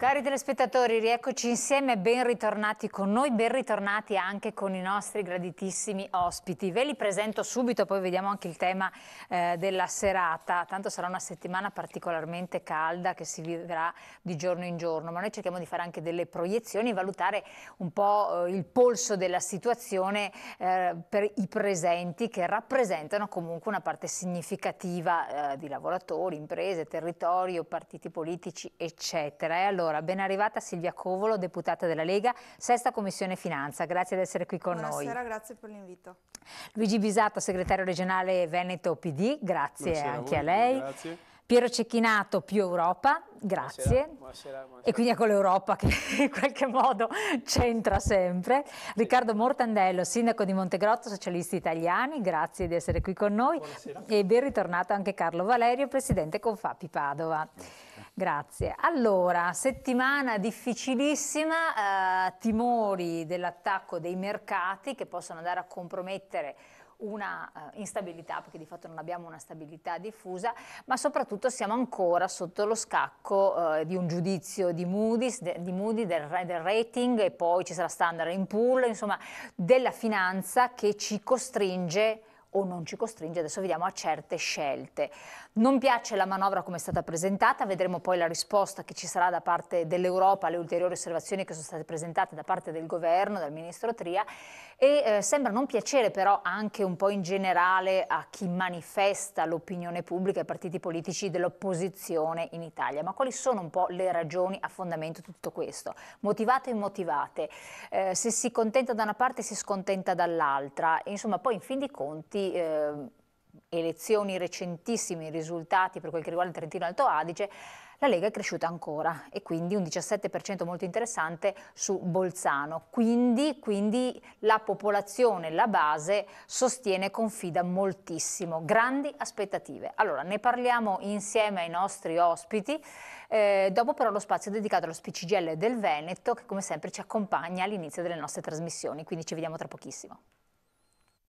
Cari telespettatori, rieccoci insieme, ben ritornati con noi, ben ritornati anche con i nostri graditissimi ospiti. Ve li presento subito, poi vediamo anche il tema eh, della serata. Tanto sarà una settimana particolarmente calda che si vivrà di giorno in giorno, ma noi cerchiamo di fare anche delle proiezioni, valutare un po' eh, il polso della situazione eh, per i presenti che rappresentano comunque una parte significativa eh, di lavoratori, imprese, territorio, partiti politici, eccetera. E allora, allora, ben arrivata Silvia Covolo, deputata della Lega, sesta commissione finanza, grazie di essere qui con Buonasera, noi. Buonasera, grazie per l'invito. Luigi Bisatto, segretario regionale Veneto PD, grazie Buonasera anche a, voi, a lei. Grazie. Piero Cecchinato, più Europa, grazie. Buonasera, buonasera, buonasera. E quindi è con l'Europa che in qualche modo c'entra sempre. Riccardo Mortandello, sindaco di Montegrotto, Socialisti Italiani, grazie di essere qui con noi. E ben ritornato anche Carlo Valerio, presidente Confapi Padova. Grazie. Allora, settimana difficilissima, eh, timori dell'attacco dei mercati che possono andare a compromettere una eh, instabilità, perché di fatto non abbiamo una stabilità diffusa, ma soprattutto siamo ancora sotto lo scacco eh, di un giudizio di, Moody's, de, di Moody, del, del, rating e poi ci sarà Standard Poor's, insomma, della finanza che ci costringe o non ci costringe, adesso vediamo a certe scelte. Non piace la manovra come è stata presentata, vedremo poi la risposta che ci sarà da parte dell'Europa alle ulteriori osservazioni che sono state presentate da parte del governo, dal ministro Tria e eh, sembra non piacere però anche un po' in generale a chi manifesta l'opinione pubblica e i partiti politici dell'opposizione in Italia. Ma quali sono un po' le ragioni a fondamento di tutto questo? Motivate o immotivate? Eh, se si contenta da una parte si scontenta dall'altra? Insomma, poi in fin dei conti recenti eh, elezioni, recentissimi risultati per quel che riguarda il Trentino Alto Adige, la Lega è cresciuta ancora e quindi un 17% molto interessante su Bolzano. Quindi, quindi la popolazione, la base sostiene e confida moltissimo, grandi aspettative. Allora ne parliamo insieme ai nostri ospiti, eh, dopo però lo spazio dedicato allo Spicigelle del Veneto che come sempre ci accompagna all'inizio delle nostre trasmissioni, quindi ci vediamo tra pochissimo.